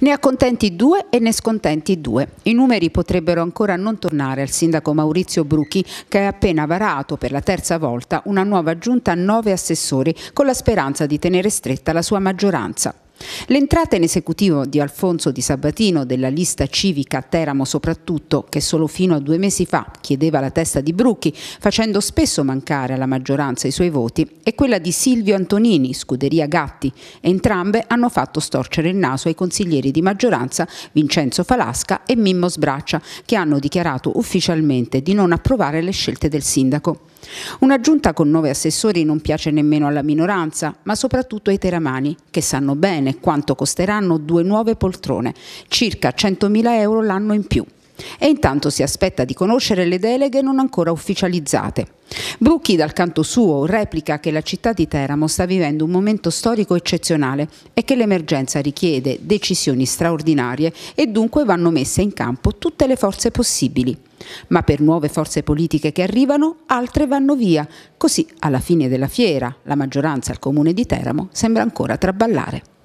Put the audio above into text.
Ne accontenti due e ne scontenti due. I numeri potrebbero ancora non tornare al sindaco Maurizio Bruchi che ha appena varato per la terza volta una nuova giunta a nove assessori con la speranza di tenere stretta la sua maggioranza. L'entrata in esecutivo di Alfonso Di Sabatino della lista civica Teramo soprattutto, che solo fino a due mesi fa chiedeva la testa di Brucchi, facendo spesso mancare alla maggioranza i suoi voti, e quella di Silvio Antonini, scuderia Gatti, entrambe hanno fatto storcere il naso ai consiglieri di maggioranza Vincenzo Falasca e Mimmo Sbraccia, che hanno dichiarato ufficialmente di non approvare le scelte del sindaco. Una giunta con nove assessori non piace nemmeno alla minoranza, ma soprattutto ai teramani, che sanno bene quanto costeranno due nuove poltrone, circa 100.000 euro l'anno in più e intanto si aspetta di conoscere le deleghe non ancora ufficializzate. Brucchi dal canto suo replica che la città di Teramo sta vivendo un momento storico eccezionale e che l'emergenza richiede decisioni straordinarie e dunque vanno messe in campo tutte le forze possibili. Ma per nuove forze politiche che arrivano, altre vanno via. Così alla fine della fiera la maggioranza al comune di Teramo sembra ancora traballare.